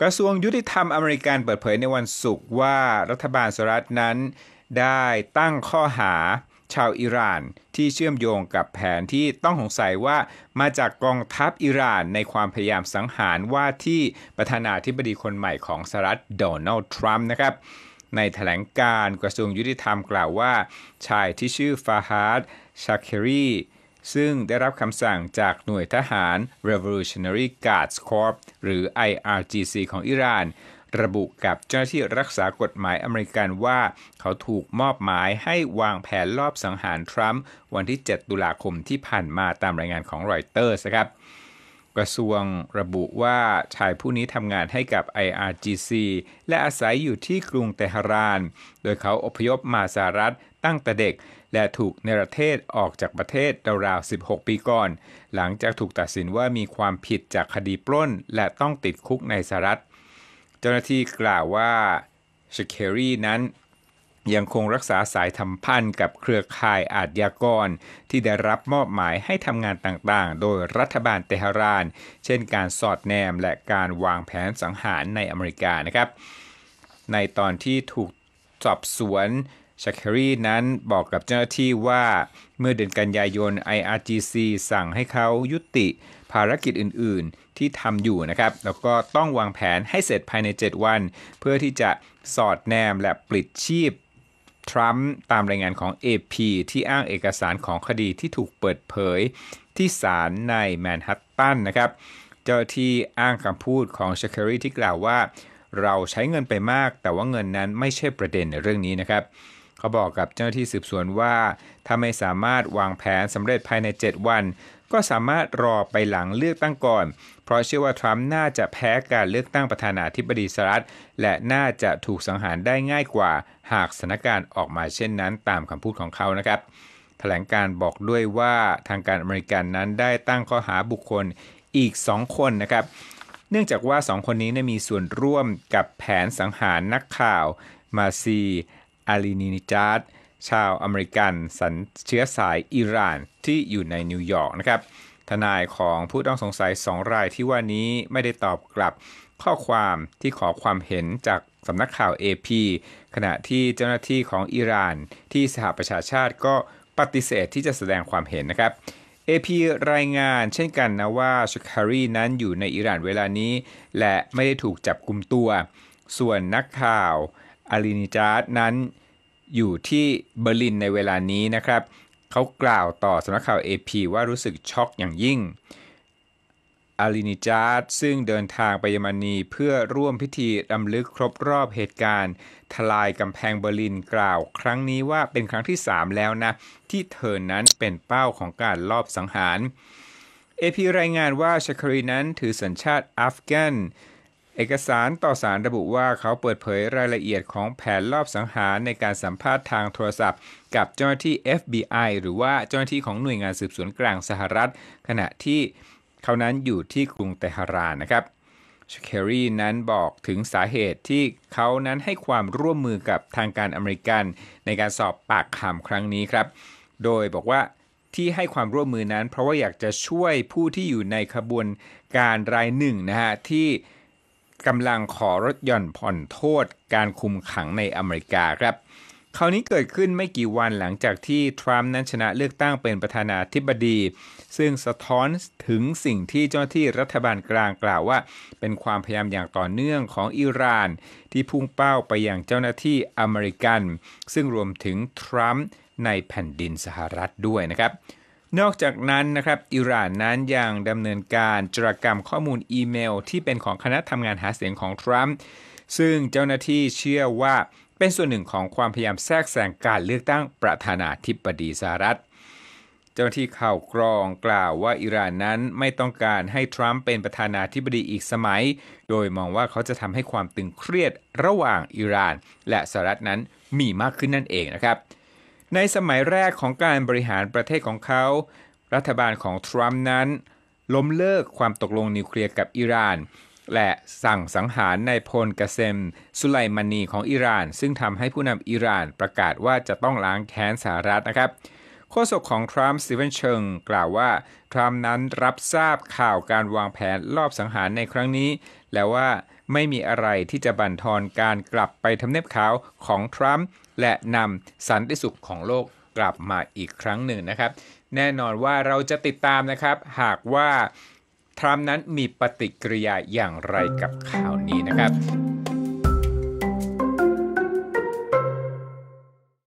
กระทรวงยุติธรรมอเมริกันเปิดเผยในวันศุกร์ว่ารัฐบาลสหรัฐนั้นได้ตั้งข้อหาชาวอิหร่านที่เชื่อมโยงกับแผนที่ต้องสงสัยว่ามาจากกองทัพอิหร่านในความพยายามสังหารว่าที่ประธานาธิบดีคนใหม่ของสหรัฐโดนัลด์ทรัมป์นะครับในถแถลงการกระทรวงยุติธรรมกล่าวว่าชายที่ชื่อฟาฮาดชาเครีซึ่งได้รับคำสั่งจากหน่วยทหาร Revolutionary Guards Corps หรือ IRGC ของอิหร่าน ระบุกับเจ้าหน้าที่รักษากฎหมายอเมริกันว่าเขาถูกมอบหมายให้วางแผนลอบสังหารทรัมป์วันที่ 7 ตุลาคมที่ผ่านมาตามรายงานของรอยเตอร์สครับกระทรวงระบุว่าชายผู้นี้ทำงานให้กับ IRGC และอาศัยอยู่ที่กรุงเตหราน โดยเขาอพยพมาสหรัฐตั้งแต่เด็กและถูกเนรเทศออกจากประเทศราวๆ16 ปีก่อน หลังจากถูกตัดสินว่ามีความผิดจากคดีปล้นและต้องติดคุกในสหรัฐเจ้าหน้าที่กล่าวว่าชเคอรี่นั้นยังคงรักษาสายทำพันธ์กับเครือข่ายอาทยากรที่ได้รับมอบหมายให้ทำงานต่าง ๆ โดยรัฐบาลเตหรานเช่นการสอดแนมและการวางแผนสังหารในอเมริกานะครับ ในตอนที่ถูกสอบสวน ชาครีนั้นบอกกับเจ้าหน้าที่ว่า เมื่อเดือนกันยายน IRGC สั่งให้เขายุติภารกิจอื่นๆ ที่ทำอยู่นะครับแล้วก็ต้องวางแผนให้เสร็จภายใน 7 วัน เพื่อที่จะสอดแนมและปลิดชีพทรัมป์ตามรายงานของ AP ที่อ้างเอกสารของคดีที่ถูกเปิดเผยที่ศาลในแมนฮัตตันนะครับ เจ้าที่อ้างคำพูดของเชคอรีที่กล่าวว่า เราใช้เงินไปมากแต่ว่าเงินนั้นไม่ใช่ประเด็นในเรื่องนี้นะครับ เขาบอกกับเจ้าหน้าที่สืบสวนว่าถ้าไม่สามารถวางแผนสำเร็จภายใน 7 วันก็สามารถรอไปหลังเลือกตั้งก่อน เพราะเชื่อว่าทรัมป์น่าจะแพ้การเลือกตั้งประธานาธิบดีสหรัฐ และน่าจะถูกสังหารได้ง่ายกว่าหากสถานการณ์ออกมาเช่นนั้น ตามคำพูดของเขานะครับ แถลงการบอกด้วยว่าทางการอเมริกันนั้นได้ตั้งข้อหาบุคคลอีก2คนนะครับ เนื่องจากว่า2คนนี้มีส่วนร่วมกับแผนสังหารนักข่าวมาซีอาลีนิจาร์ชาวอเมริกันสัญเชื้อสายอิหร่านที่อยู่ในนิวยอร์กนะครับ ทนายของผู้ต้องสงสัยสองรายที่ว่านี้ไม่ได้ตอบกลับข้อความที่ขอความเห็นจากสำนักข่าว AP ขณะที่เจ้าหน้าที่ของอิหร่านที่สหประชาชาติก็ปฏิเสธที่จะแสดงความเห็นนะครับ AP รายงานเช่นกันนะว่าชคารีนั้นอยู่ในอิหร่านเวลานี้ และไม่ได้ถูกจับกลุ่มตัว ส่วนนักข่าวอาลีนิจาร์นั้นอยู่ที่เบอร์ลินในเวลานี้นะครับ เขากล่าวต่อสำนักข่าว AP ว่ารู้สึกช็อกอย่างยิ่ง อาลินิจาร์ซึ่งเดินทางไปเยอรมนี เพื่อร่วมพิธีรำลึกครบรอบเหตุการณ์ ทลายกำแพงเบอร์ลินกล่าวครั้งนี้ว่าเป็นครั้งที่ 3 แล้วนะ ที่เธอนั้นเป็นเป้าของการลอบสังหารเอพีรายงานว่าชาครีนั้นถือสัญชาติอัฟกันเอกสารต่อสารระบุว่าเขาเปิดเผยรายละเอียดของแผนรอบสังหารในการสัมภาษณ์ทางโทรศัพท์ กับเจ้าหน้าที่ FBI หรือว่าเจ้าหน้าที่ของหน่วยงานสืบสวนกลางสหรัฐ ขณะที่เขานั้นอยู่ที่กรุงเตหรานนะครับชเคอรีนั้นบอกถึงสาเหตุที่เขานั้นให้ความร่วมมือกับทางการอเมริกัน ในการสอบปากคำครั้งนี้ครับ โดยบอกว่าที่ให้ความร่วมมือนั้น เพราะว่าอยากจะช่วยผู้ที่อยู่ในขบวนการรายหนึ่งนะฮะที่กำลังขอรถย่อนผ่อนโทษการคุมขังในอเมริกาครับคราวนี้เกิดขึ้นไม่กี่วันหลังจากที่ทรัมป์นั้นชนะเลือกตั้งเป็นประธานาธิบดี ซึ่งสะท้อนถึงสิ่งที่เจ้าหน้าที่รัฐบาลกลางกล่าวว่า เป็นความพยายามอย่างต่อเนื่องของอิหร่านที่พุ่งเป้าไปยังเจ้าหน้าที่อเมริกัน ซึ่งรวมถึงทรัมป์ในแผ่นดินสหรัฐด้วยนะครับนอกจากนั้นนะครับ อิหร่านนั้นยังดำเนินการจรกรรมข้อมูลอีเมล ที่เป็นของคณะทำงานหาเสียงของทรัมป์ซึ่งเจ้าหน้าที่เชื่อว่าเป็นส่วนหนึ่งของความพยายามแทรกแซงการเลือกตั้งประธานาธิบดีสหรัฐ เจ้าหน้าที่ข่าวกรองกล่าวว่าอิหร่านนั้นไม่ต้องการให้ทรัมป์เป็นประธานาธิบดีอีกสมัย โดยมองว่าเขาจะทำให้ความตึงเครียดระหว่างอิหร่านและสหรัฐนั้นมีมากขึ้นนั่นเองนะครับในสมัยแรกของการบริหารประเทศของเขา รัฐบาลของทรัมป์นั้นล้มเลิกความตกลงนิวเคลียร์กับอิหร่านและสั่งสังหารนายพลกเซมสุไลมานีของอิหร่าน ซึ่งทำให้ผู้นำอิหร่านประกาศว่าจะต้องล้างแค้นสหรัฐนะครับ โฆษกของทรัมป์สตีเวนเชิงกล่าวว่า ทรัมป์นั้นรับทราบข่าวการวางแผนลอบสังหารในครั้งนี้แล้วว่าไม่มีอะไรที่จะบั่นทอนการกลับไปทำเนียบขาวของทรัมป์และนำสันติสุขของโลกกลับมาอีกครั้งหนึ่งนะครับ แน่นอนว่าเราจะติดตามนะครับ หากว่าทรัมป์นั้นมีปฏิกิริยาอย่างไรกับข่าวนี้นะครับ